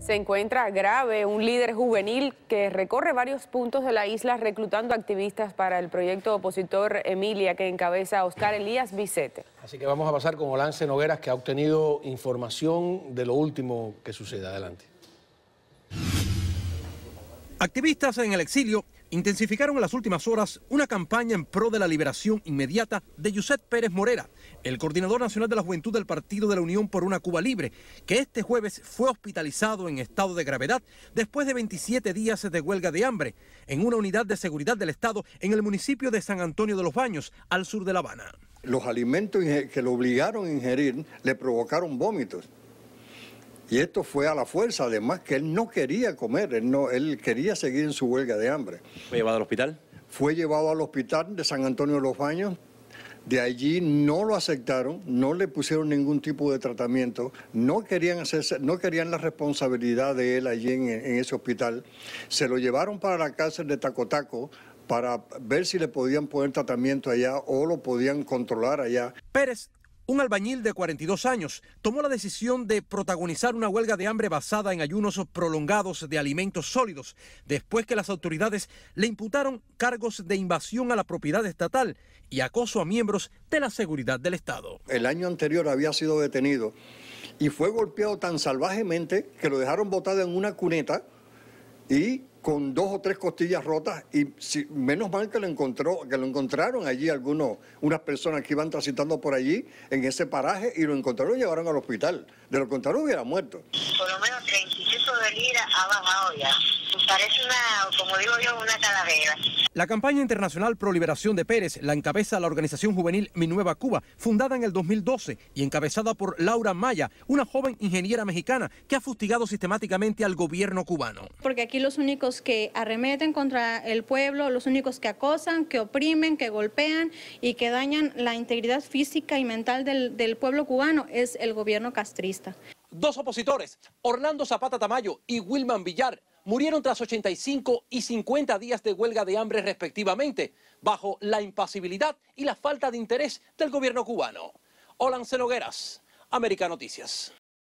se encuentra grave un líder juvenil que recorre varios puntos de la isla reclutando activistas para el proyecto opositor Emilia que encabeza Oscar Elías Vicete. Así que vamos a pasar con Olance Nogueras que ha obtenido información de lo último que sucede. Adelante. Activistas en el exilio intensificaron en las últimas horas una campaña en pro de la liberación inmediata de Josep Pérez Morera, el coordinador nacional de la juventud del Partido de la Unión por una Cuba Libre, que este jueves fue hospitalizado en estado de gravedad después de 27 días de huelga de hambre en una unidad de seguridad del Estado en el municipio de San Antonio de los Baños, al sur de La Habana. Los alimentos que lo obligaron a ingerir le provocaron vómitos. Y esto fue a la fuerza, además que él no quería comer, él, no, él quería seguir en su huelga de hambre. ¿Fue llevado al hospital? Fue llevado al hospital de San Antonio de los Baños. De allí no lo aceptaron, no le pusieron ningún tipo de tratamiento, no querían, no querían la responsabilidad de él allí en, en ese hospital. Se lo llevaron para la cárcel de Tacotaco, para ver si le podían poner tratamiento allá o lo podían controlar allá. Pérez un albañil de 42 años tomó la decisión de protagonizar una huelga de hambre basada en ayunos prolongados de alimentos sólidos, después que las autoridades le imputaron cargos de invasión a la propiedad estatal y acoso a miembros de la seguridad del Estado. El año anterior había sido detenido y fue golpeado tan salvajemente que lo dejaron botado en una cuneta y con dos o tres costillas rotas y menos mal que lo, encontró, que lo encontraron allí algunos, unas personas que iban transitando por allí en ese paraje y lo encontraron y llevaron al hospital. De lo contrario hubiera muerto. Por lo menos 35 de lira ha bajado ya parece una, como digo yo, una calavera. La campaña internacional Proliberación liberación de Pérez la encabeza la organización juvenil Mi Nueva Cuba, fundada en el 2012 y encabezada por Laura Maya, una joven ingeniera mexicana que ha fustigado sistemáticamente al gobierno cubano. Porque aquí los únicos que arremeten contra el pueblo, los únicos que acosan, que oprimen, que golpean y que dañan la integridad física y mental del, del pueblo cubano es el gobierno castrista. Dos opositores, Orlando Zapata Tamayo y Wilman Villar, murieron tras 85 y 50 días de huelga de hambre respectivamente, bajo la impasibilidad y la falta de interés del gobierno cubano. Olan Cenogueras, América Noticias.